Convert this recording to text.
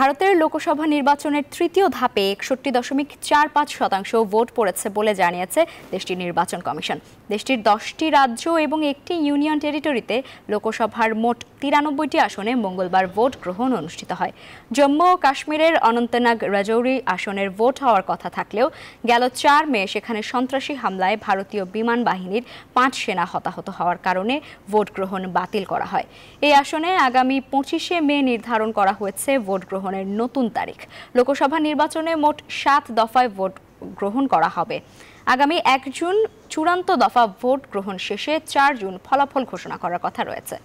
ভারতের লোকসভা নির্বাচনের তৃতীয় ধাপে একষট্টি দশমিক চার পাঁচ শতাংশ ভোট পড়েছে বলে জানিয়েছে দেশটির নির্বাচন কমিশন দেশটির দশটি রাজ্য এবং একটি ইউনিয়ন টেরিটরিতে লোকসভার মোট তিরানব্বইটি আসনে মঙ্গলবার ভোট গ্রহণ অনুষ্ঠিত হয় জম্মু ও কাশ্মীরের অনন্তনাগ রাজৌরি আসনের ভোট হওয়ার কথা থাকলেও গেল চার মে সেখানে সন্ত্রাসী হামলায় ভারতীয় বিমান বাহিনীর পাঁচ সেনা হতাহত হওয়ার কারণে ভোট গ্রহণ বাতিল করা হয় এই আসনে আগামী পঁচিশে মে নির্ধারণ করা হয়েছে ভোট গ্রহণ গ্রহণের নতুন তারিখ লোকসভা নির্বাচনে মোট সাত দফায় ভোট গ্রহণ করা হবে আগামী এক জুন চূড়ান্ত দফা ভোট গ্রহণ শেষে চার জুন ফলাফল ঘোষণা করার কথা রয়েছে